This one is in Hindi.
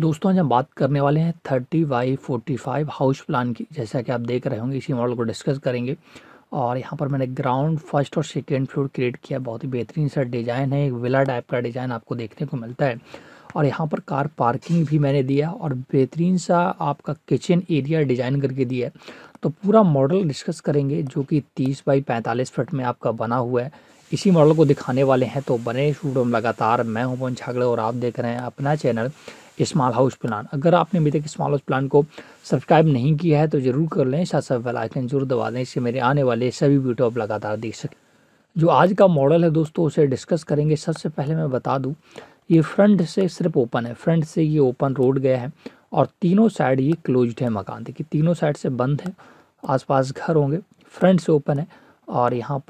दोस्तों आज हम बात करने वाले हैं thirty by forty five house plan की जैसा कि आप देख रहे होंगे इसी मॉडल को डिस्कस करेंगे और यहाँ पर मैंने ग्राउंड फर्स्ट और सेकेंड फ्लोर क्रिएट किया बहुत ही बेहतरीन सा डिज़ाइन है एक विला टाइप का डिज़ाइन आपको देखने को मिलता है और यहाँ पर कार पार्किंग भी मैंने दिया और बेहतरीन सा आपका किचन एरिया डिज़ाइन करके दिया है तो पूरा मॉडल डिस्कस करेंगे जो कि तीस बाई पैंतालीस फीट में आपका बना हुआ है इसी मॉडल को दिखाने वाले हैं तो बने स्टूडियो लगातार मैं हूं पवन छागड़े और आप देख रहे हैं अपना चैनल स्मॉल हाउस प्लान अगर आपने अभी तक स्मॉल हाउस प्लान को सब्सक्राइब नहीं किया है तो ज़रूर कर लें साथ साथ बेलाइकन जरूर दबा दें इससे मेरे आने वाले सभी वीडियो आप लगातार देख सकें जो आज का मॉडल है दोस्तों उसे डिस्कस करेंगे सबसे पहले मैं बता दूँ ये फ्रंट से सिर्फ ओपन है फ्रंट से ये ओपन रोड गया है और तीनों साइड ये क्लोज है मकान देखिए तीनों साइड से बंद है आसपास घर होंगे फ्रंट से ओपन है और यहाँ